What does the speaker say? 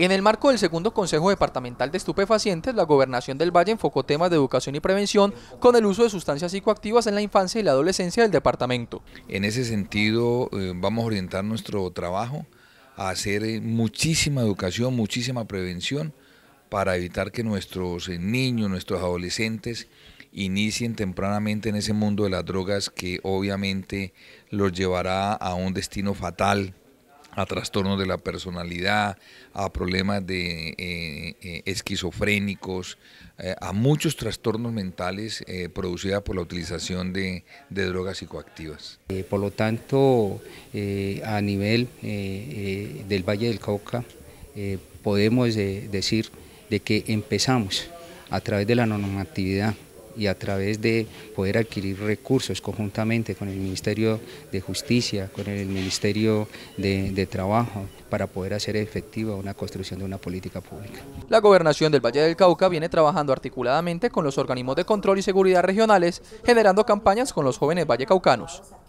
En el marco del segundo Consejo Departamental de Estupefacientes, la Gobernación del Valle enfocó temas de educación y prevención con el uso de sustancias psicoactivas en la infancia y la adolescencia del departamento. En ese sentido, eh, vamos a orientar nuestro trabajo a hacer eh, muchísima educación, muchísima prevención para evitar que nuestros eh, niños, nuestros adolescentes inicien tempranamente en ese mundo de las drogas que obviamente los llevará a un destino fatal a trastornos de la personalidad, a problemas de eh, eh, esquizofrénicos, eh, a muchos trastornos mentales producidos por la utilización de, drogas psicoactivas. por lo tanto, a nivel del Valle del Cauca, podemos decir de que empezamos a través de la normatividad y a través de poder adquirir recursos conjuntamente con el Ministerio de Justicia, con el Ministerio de, Trabajo, para poder hacer efectiva una construcción de una política pública. La gobernación del Valle del Cauca viene trabajando articuladamente con los organismos de control y seguridad regionales, generando campañas con los jóvenes vallecaucanos.